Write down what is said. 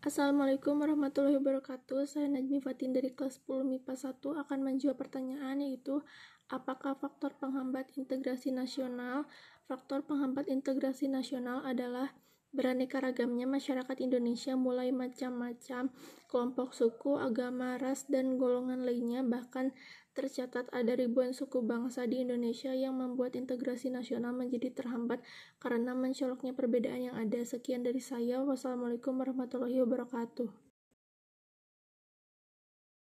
Assalamualaikum warahmatullahi wabarakatuh. Saya Najmi Fatin dari kelas 10 MIPA 1 akan menjawab pertanyaan yaitu apakah faktor penghambat integrasi nasional? Faktor penghambat integrasi nasional adalah Beraneka ragamnya masyarakat Indonesia mulai macam-macam kelompok suku, agama, ras, dan golongan lainnya bahkan tercatat ada ribuan suku bangsa di Indonesia yang membuat integrasi nasional menjadi terhambat karena mencoloknya perbedaan yang ada. Sekian dari saya. Wassalamualaikum warahmatullahi wabarakatuh.